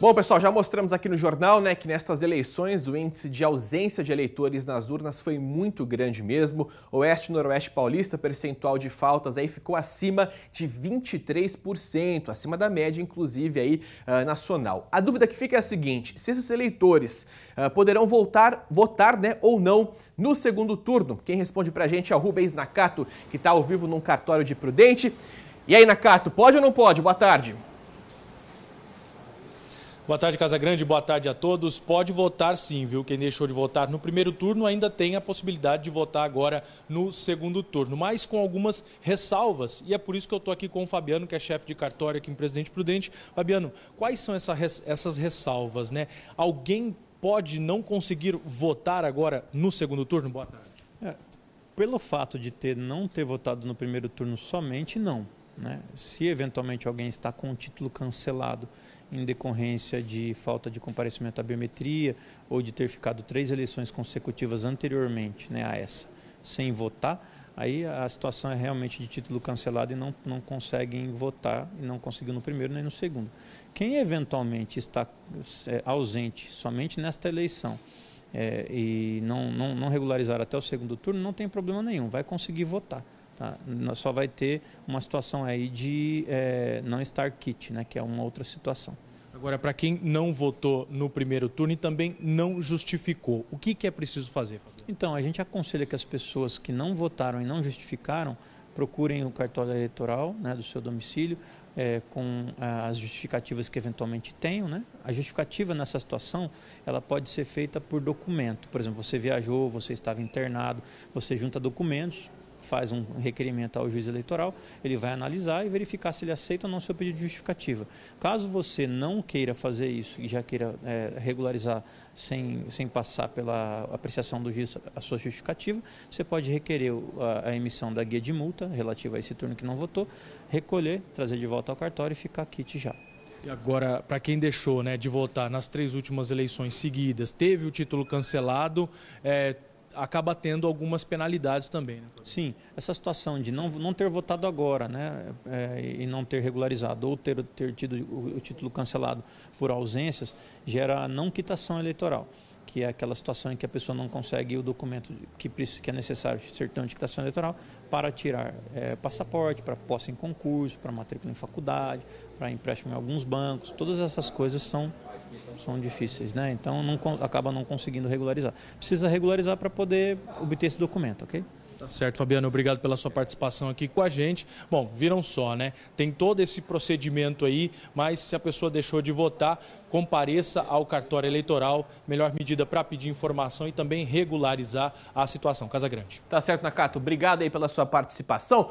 Bom, pessoal, já mostramos aqui no jornal né, que nestas eleições o índice de ausência de eleitores nas urnas foi muito grande mesmo. Oeste e Noroeste Paulista, percentual de faltas aí ficou acima de 23%, acima da média, inclusive, aí, uh, nacional. A dúvida que fica é a seguinte: se esses eleitores uh, poderão voltar, votar né, ou não no segundo turno? Quem responde pra gente é o Rubens Nakato, que está ao vivo num cartório de Prudente. E aí, Nakato, pode ou não pode? Boa tarde. Boa tarde, Casa Grande. Boa tarde a todos. Pode votar sim, viu? Quem deixou de votar no primeiro turno ainda tem a possibilidade de votar agora no segundo turno, mas com algumas ressalvas. E é por isso que eu estou aqui com o Fabiano, que é chefe de cartório aqui em Presidente Prudente. Fabiano, quais são essa, essas ressalvas, né? Alguém pode não conseguir votar agora no segundo turno? Boa tarde. É, pelo fato de ter não ter votado no primeiro turno somente, não. Né? Se eventualmente alguém está com o título cancelado em decorrência de falta de comparecimento à biometria ou de ter ficado três eleições consecutivas anteriormente né, a essa sem votar, aí a situação é realmente de título cancelado e não, não conseguem votar, e não conseguiu no primeiro nem no segundo. Quem eventualmente está é, ausente somente nesta eleição é, e não, não, não regularizar até o segundo turno, não tem problema nenhum, vai conseguir votar. Tá? Só vai ter uma situação aí de é, não estar kit, né? que é uma outra situação. Agora, para quem não votou no primeiro turno e também não justificou, o que, que é preciso fazer, Então, a gente aconselha que as pessoas que não votaram e não justificaram procurem o cartório eleitoral né, do seu domicílio é, com ah, as justificativas que eventualmente tenham. Né? A justificativa nessa situação ela pode ser feita por documento. Por exemplo, você viajou, você estava internado, você junta documentos faz um requerimento ao juiz eleitoral, ele vai analisar e verificar se ele aceita ou não seu pedido de justificativa. Caso você não queira fazer isso e já queira é, regularizar sem, sem passar pela apreciação do juiz a sua justificativa, você pode requerer a, a emissão da guia de multa relativa a esse turno que não votou, recolher, trazer de volta ao cartório e ficar quite já. E agora, para quem deixou né, de votar nas três últimas eleições seguidas, teve o título cancelado, é, acaba tendo algumas penalidades também. Né? Sim, essa situação de não, não ter votado agora né, é, e não ter regularizado ou ter, ter tido o, o, título cancelado por ausências gera não quitação eleitoral, que é aquela situação em que a pessoa não consegue o documento que, que é necessário, certidão de quitação eleitoral, para tirar é, passaporte, para posse em concurso, para matrícula em faculdade, para empréstimo em alguns bancos. Todas essas coisas são são difíceis, né? Então não, acaba não conseguindo regularizar. Precisa regularizar para poder obter esse documento, ok? Tá certo, Fabiano, obrigado pela sua participação aqui com a gente. Bom, viram só, né? Tem todo esse procedimento aí, mas se a pessoa deixou de votar, compareça ao cartório eleitoral, melhor medida para pedir informação e também regularizar a situação. Casa Grande. Tá certo, Nakato. Obrigado aí pela sua participação.